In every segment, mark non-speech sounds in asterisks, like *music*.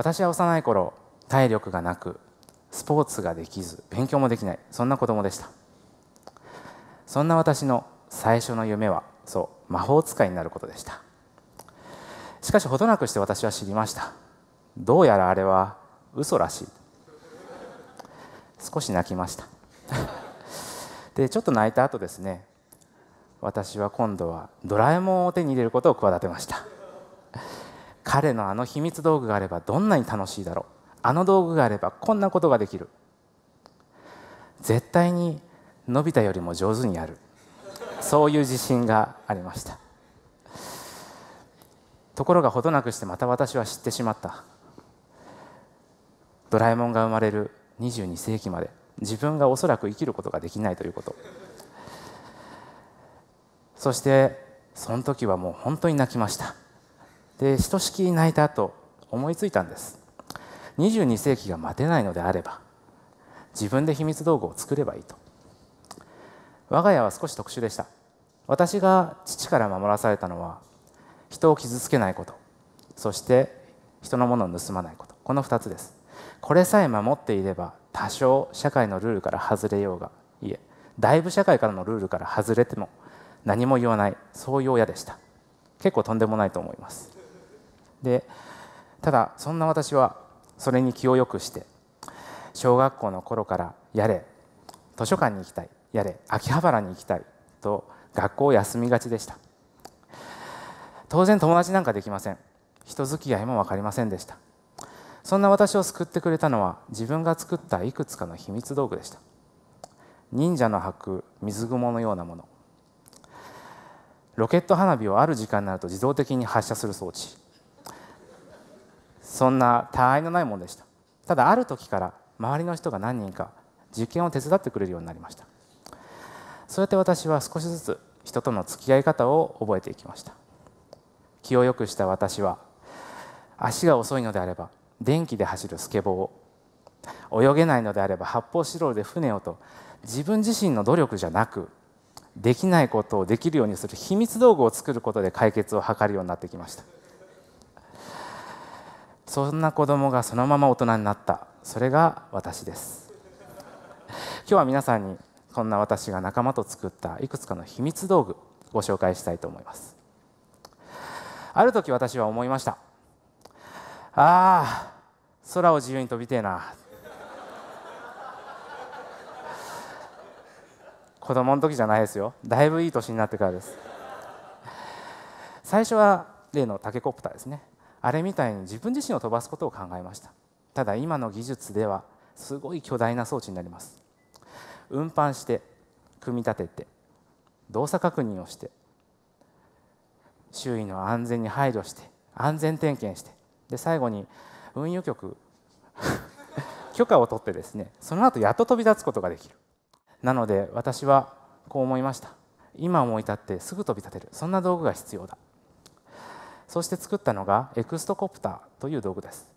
私は幼い頃体力がなくスポーツができず勉強もできないそんな子供でしたそんな私の最初の夢はそう魔法使いになることでしたしかしほどなくして私は知りましたどうやらあれは嘘らしい少し泣きました *laughs* でちょっと泣いた後ですね私は今度はドラえもんを手に入れることを企てました彼のあの秘密道具があればどんなに楽しいだろうあの道具があればこんなことができる絶対にのび太よりも上手にやるそういう自信がありましたところがほどなくしてまた私は知ってしまったドラえもんが生まれる22世紀まで自分がおそらく生きることができないということそしてその時はもう本当に泣きましたでひとしきり泣いた後思いついたんです22世紀が待てないのであれば自分で秘密道具を作ればいいと我が家は少し特殊でした私が父から守らされたのは人を傷つけないことそして人のものを盗まないことこの2つですこれさえ守っていれば多少社会のルールから外れようがいえだいぶ社会からのルールから外れても何も言わないそういう親でした結構とんでもないと思いますでただそんな私はそれに気をよくして小学校の頃からやれ図書館に行きたいやれ秋葉原に行きたいと学校を休みがちでした当然友達なんかできません人付き合いも分かりませんでしたそんな私を救ってくれたのは自分が作ったいくつかの秘密道具でした忍者の履く水雲のようなものロケット花火をある時間になると自動的に発射する装置そんな他愛のないものでしたただある時から周りの人が何人か受験を手伝ってくれるようになりましたそうやって私は少しずつ人との付き合い方を覚えていきました気を良くした私は足が遅いのであれば電気で走るスケボーを泳げないのであれば発泡スチロールで船をと自分自身の努力じゃなくできないことをできるようにする秘密道具を作ることで解決を図るようになってきましたそんな子供がそのまま大人になったそれが私です今日は皆さんにこんな私が仲間と作ったいくつかの秘密道具ご紹介したいと思いますある時私は思いましたああ空を自由に飛びてえな子供の時じゃないですよだいぶいい年になってからです最初は例のタケコプターですねあれみたいに自分自身を飛ばすことを考えましたただ今の技術ではすごい巨大な装置になります運搬して組み立てて動作確認をして周囲の安全に配慮して安全点検してで最後に運輸局 *laughs* 許可を取ってですねその後やっと飛び立つことができるなので私はこう思いました今思い立ってすぐ飛び立てるそんな道具が必要だそして作ったのがエクストコプターという道具です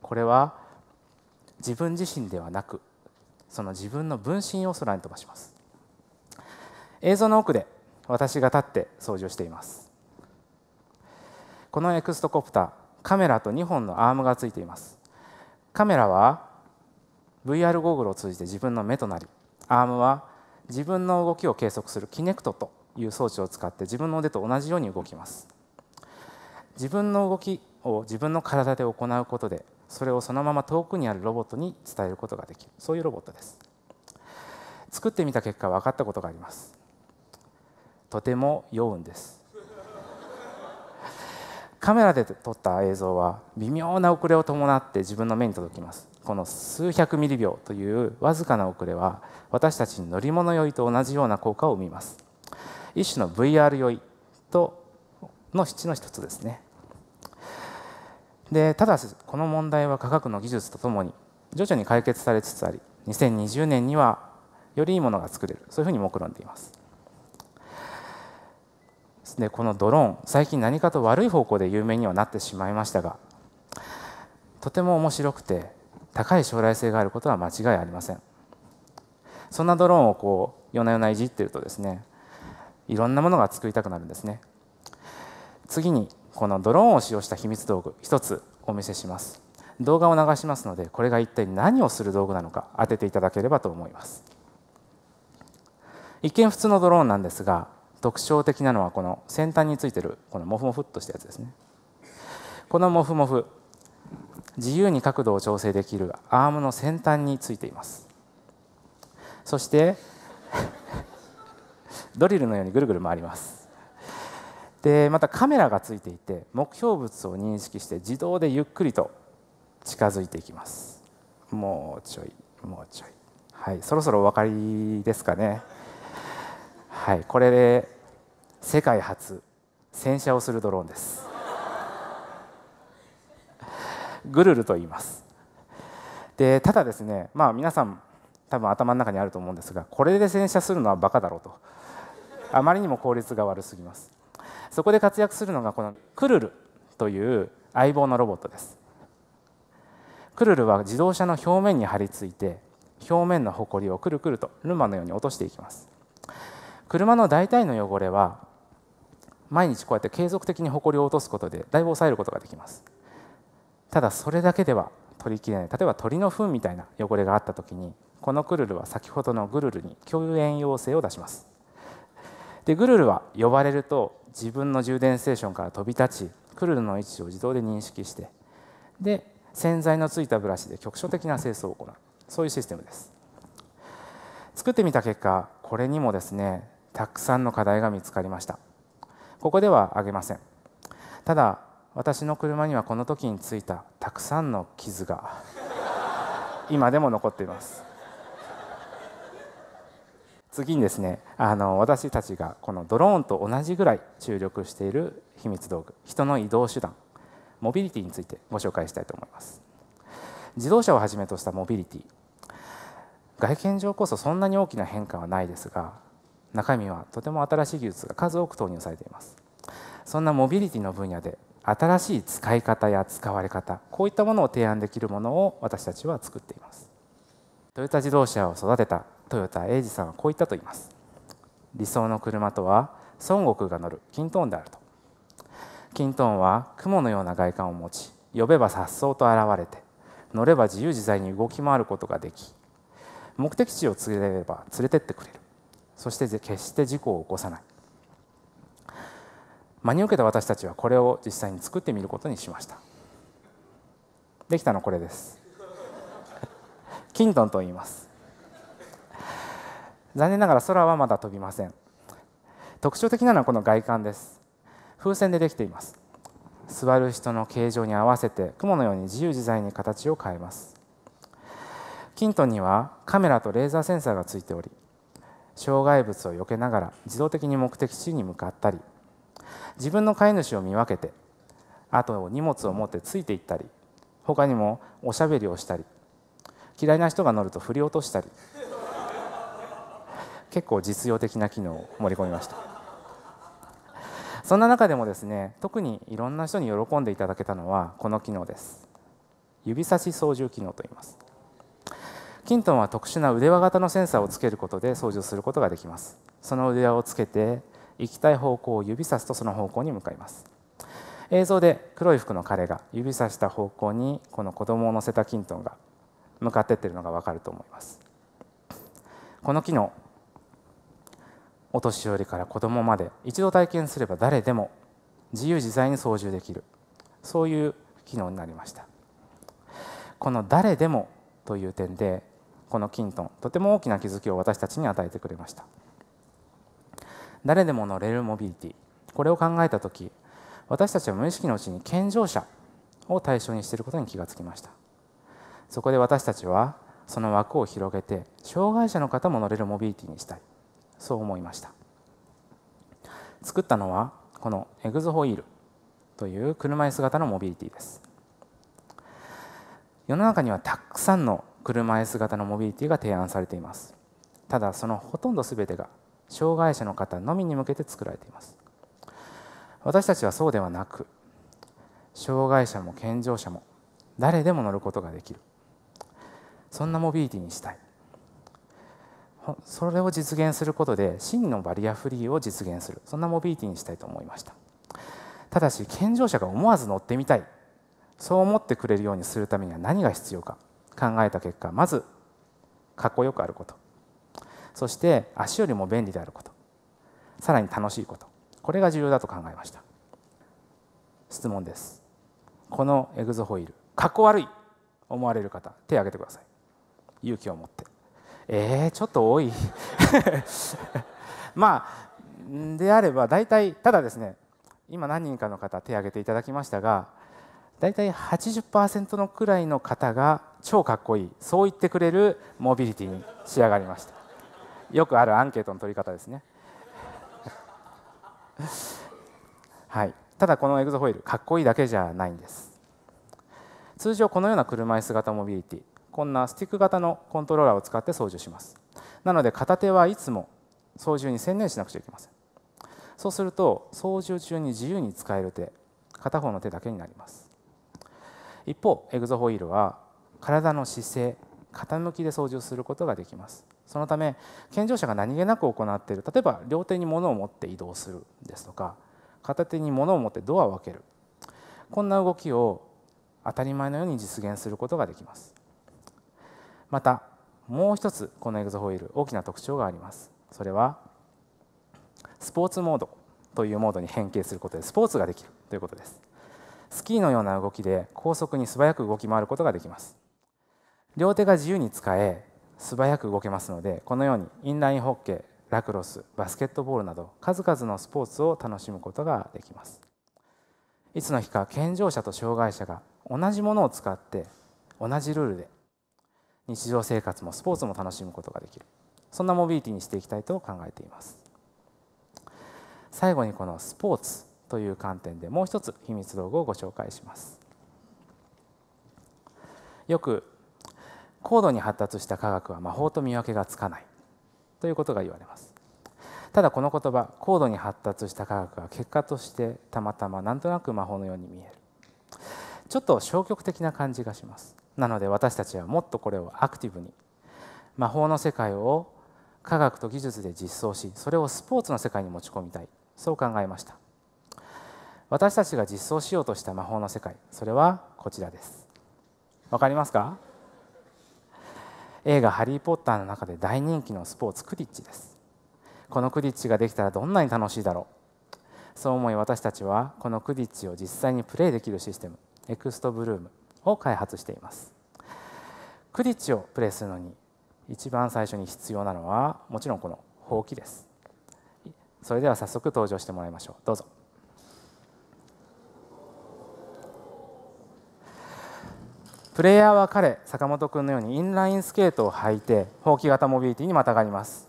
これは自分自身ではなくその自分の分身を空に飛ばします映像の奥で私が立って掃除をしていますこのエクストコプターカメラと2本のアームがついていますカメラは VR ゴーグルを通じて自分の目となりアームは自分の動きを計測するキネクトという装置を使って自分の腕と同じように動きます自分の動きを自分の体で行うことでそれをそのまま遠くにあるロボットに伝えることができるそういうロボットです作ってみた結果分かったことがありますとても酔うんですカメラで撮った映像は微妙な遅れを伴って自分の目に届きますこの数百ミリ秒というわずかな遅れは私たちに乗り物酔いと同じような効果を生みます一種の VR 酔いとの質の一つですねでただしこの問題は科学の技術とともに徐々に解決されつつあり2020年にはよりいいものが作れるそういうふうに目論んでいますでこのドローン最近何かと悪い方向で有名にはなってしまいましたがとても面白くて高い将来性があることは間違いありませんそんなドローンをこう夜な夜ないじってるとですねいろんなものが作りたくなるんですね次にこのドローンを使用した秘密道具1つお見せします動画を流しますのでこれが一体何をする道具なのか当てていただければと思います一見普通のドローンなんですが特徴的なのはこの先端についてるこのモフモフっとしたやつですねこのモフモフ自由に角度を調整できるアームの先端についていますそしてドリルのようにぐるぐる回りますでまたカメラがついていて目標物を認識して自動でゆっくりと近づいていきますもうちょいもうちょいはいそろそろお分かりですかねはいこれで世界初洗車をするドローンですぐるると言いますでただですねまあ皆さん多分頭の中にあると思うんですがこれで洗車するのはバカだろうとあまりにも効率が悪すぎますそこで活躍するのがこのクルルという相棒のロボットですクルルは自動車の表面に張り付いて表面のほこりをくるくるとルマのように落としていきます車の大体の汚れは毎日こうやって継続的にほこりを落とすことでだいぶ抑えることができますただそれだけでは取りきれない例えば鳥の糞みたいな汚れがあった時にこのクルルは先ほどのグルルに救援要請を出しますでグルルは呼ばれると自分の充電ステーションから飛び立ちクルルの位置を自動で認識してで洗剤のついたブラシで局所的な清掃を行うそういうシステムです作ってみた結果これにもですねたくさんの課題が見つかりましたここではあげませんただ私の車にはこの時についたたくさんの傷が今でも残っています次にですねあの私たちがこのドローンと同じぐらい注力している秘密道具人の移動手段モビリティについてご紹介したいと思います自動車をはじめとしたモビリティ外見上こそそんなに大きな変化はないですが中身はとても新しい技術が数多く投入されていますそんなモビリティの分野で新しい使い方や使われ方こういったものを提案できるものを私たちは作っていますトヨタ自動車を育てた豊田英二さんはこう言ったと言います理想の車とは孫悟空が乗るキントーンであるとキントーンは雲のような外観を持ち呼べば颯爽と現れて乗れば自由自在に動き回ることができ目的地を連れれば連れてってくれるそして決して事故を起こさない真に受けた私たちはこれを実際に作ってみることにしましたできたのこれですキントンと言います残念ながら空はまだ飛びません特徴的なのはこの外観です風船でできています座る人の形状に合わせて雲のように自由自在に形を変えますキントンにはカメラとレーザーセンサーがついており障害物を避けながら自動的に目的地に向かったり自分の飼い主を見分けてあと荷物を持ってついていったり他にもおしゃべりをしたり嫌いな人が乗ると振り落としたり結構実用的な機能を盛り込みましたそんな中でもですね特にいろんな人に喜んでいただけたのはこの機能です指差し操縦機能と言いますキントンは特殊な腕輪型のセンサーをつけることで操縦することができますその腕輪をつけて行きたい方向を指さすとその方向に向かいます映像で黒い服の彼が指さした方向にこの子供を乗せたキントンが向かってってるのが分かると思いますこの機能お年寄りから子供まで一度体験すれば誰でも自由自在に操縦できるそういう機能になりましたこの「誰でも」という点でこのキントンとても大きな気づきを私たちに与えてくれました誰でも乗れるモビリティこれを考えた時私たちは無意識のうちに健常者を対象にしていることに気がつきましたそこで私たちはその枠を広げて障害者の方も乗れるモビリティにしたいそう思いました作ったのはこのエグゾホイールという車椅子型のモビリティです世の中にはたくさんの車椅子型のモビリティが提案されていますただそのほとんど全てが障害者の方のみに向けて作られています私たちはそうではなく障害者も健常者も誰でも乗ることができるそんなモビリティにしたいそれを実現することで真のバリアフリーを実現するそんなモビリティにしたいと思いましたただし健常者が思わず乗ってみたいそう思ってくれるようにするためには何が必要か考えた結果まずかっこよくあることそして足よりも便利であることさらに楽しいことこれが重要だと考えました質問ですこのエグゾホイールかっこ悪い思われる方手を挙げてください勇気を持ってえー、ちょっと多い *laughs* まあであれば大体ただですね今何人かの方手を挙げていただきましたが大体80%のくらいの方が超かっこいいそう言ってくれるモビリティに仕上がりましたよくあるアンケートの取り方ですね *laughs* はいただこのエグゾホイールかっこいいだけじゃないんです通常このような車いす型モビリティこんなスティック型のコントローラーを使って操縦しますなので片手はいつも操縦に専念しなくちゃいけませんそうすると操縦中に自由に使える手片方の手だけになります一方エグゾホイールは体の姿勢傾きで操縦することができますそのため健常者が何気なく行っている例えば両手に物を持って移動するですとか片手に物を持ってドアを開けるこんな動きを当たり前のように実現することができますまたもう一つこのエグゾホイール大きな特徴がありますそれはスポーツモードというモードに変形することでスポーツができるということですスキーのような動きで高速に素早く動き回ることができます両手が自由に使え素早く動けますのでこのようにインラインホッケーラクロスバスケットボールなど数々のスポーツを楽しむことができますいつの日か健常者と障害者が同じものを使って同じルールで日常生活もスポーツも楽しむことができるそんなモビリティにしていきたいと考えています最後にこのスポーツという観点でもう一つ秘密道具をご紹介しますよく高度に発達した科学は魔法と見分けがつかないということが言われますただこの言葉高度に発達した科学は結果としてたまたまなんとなく魔法のように見えるちょっと消極的な感じがしますなので私たちはもっとこれをアクティブに魔法の世界を科学と技術で実装しそれをスポーツの世界に持ち込みたいそう考えました私たちが実装しようとした魔法の世界それはこちらですわかりますか映画「ハリー・ポッター」の中で大人気のスポーツクリッチですこのクリッチができたらどんなに楽しいだろうそう思い私たちはこのクリッチを実際にプレイできるシステムエクストブルームを開発していますクリッチをプレイするのに一番最初に必要なのはもちろんこのほうきですそれでは早速登場してもらいましょうどうぞプレイヤーは彼坂本君のようにインラインスケートを履いてほうき型モビリティにまたがります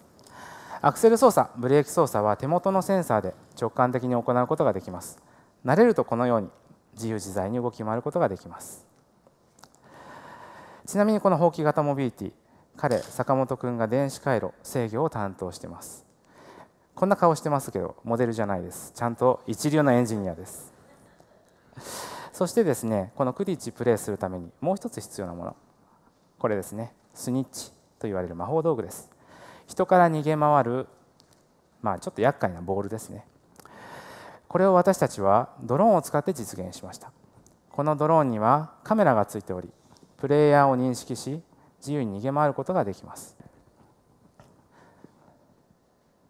アクセル操作ブレーキ操作は手元のセンサーで直感的に行うことができます慣れるとこのように自由自在に動き回ることができますちなみにこの放棄型モビリティ彼坂本君が電子回路制御を担当してますこんな顔してますけどモデルじゃないですちゃんと一流のエンジニアですそしてですねこのクリッチプレイするためにもう一つ必要なものこれですねスニッチと言われる魔法道具です人から逃げ回るまあちょっと厄介なボールですねこれを私たちはドローンを使って実現しましたこのドローンにはカメラがついておりプレイヤーを認識し自由に逃げ回ることができます。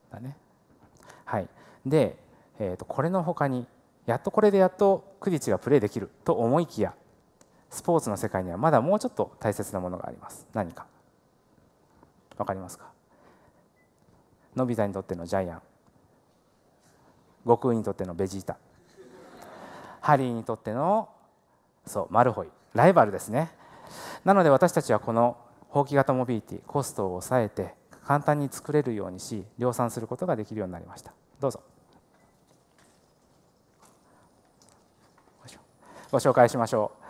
だね。はい、で、えー、とこれのほかにやっとこれでやっとクリッチがプレイできると思いきやスポーツの世界にはまだもうちょっと大切なものがあります。何か分かりますかのび太にとってのジャイアン悟空にとってのベジータハリーにとってのそうマルホイライバルですねなので私たちはこの法規型モビリティコストを抑えて簡単に作れるようにし量産することができるようになりましたどうぞご紹介しましょう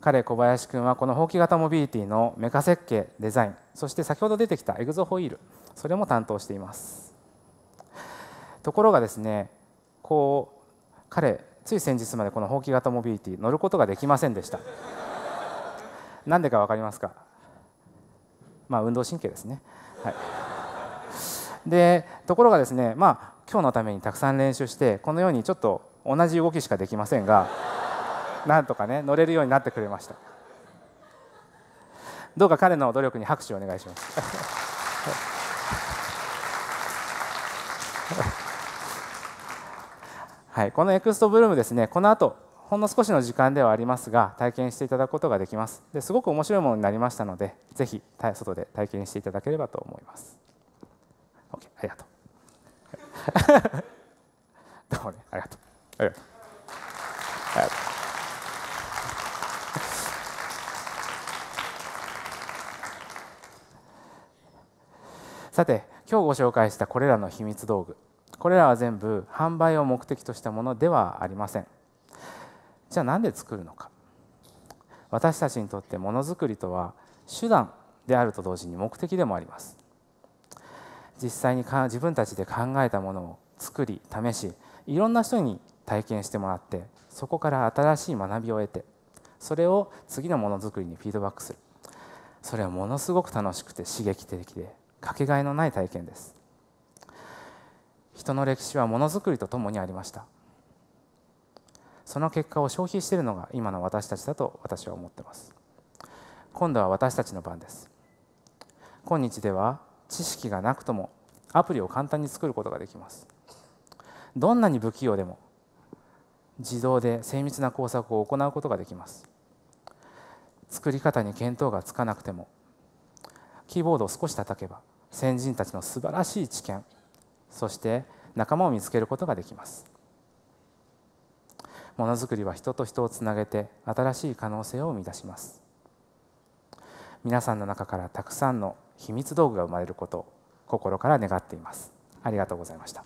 彼小林君はこのほうき型モビリティのメカ設計デザインそして先ほど出てきたエグゾホイールそれも担当していますところがですねこう彼つい先日までこのほうき型モビリティ乗ることができませんでしたなんでか分かりますかまあ運動神経ですね。はい、でところがですねまあ今日のためにたくさん練習してこのようにちょっと同じ動きしかできませんがなんとかね乗れるようになってくれましたどうか彼の努力に拍手をお願いしますはい、このエクストブルームですねこの後ほんの少しの時間ではありますが体験していただくことができますですごく面白いものになりましたのでぜひ外で体験していただければと思います OK ありがとう *laughs* どうもねありがとうありがとうがとうさて今日ご紹介したこれらの秘密道具これらは全部販売を目的としたものではありませんじゃあ何で作るのか私たちにとってものづくりとは手段であると同時に目的でもあります実際に自分たちで考えたものを作り試しいろんな人に体験してもらってそこから新しい学びを得てそれを次のものづくりにフィードバックするそれはものすごく楽しくて刺激的でかけがえのない体験です人の歴史はものづくりとともにありましたその結果を消費しているのが今の私たちだと私は思ってます今度は私たちの番です今日では知識がなくともアプリを簡単に作ることができますどんなに不器用でも自動で精密な工作を行うことができます作り方に見当がつかなくてもキーボードを少し叩けば先人たちの素晴らしい知見そして仲間を見つけることができますものづくりは人と人をつなげて新しい可能性を生み出します皆さんの中からたくさんの秘密道具が生まれることを心から願っていますありがとうございました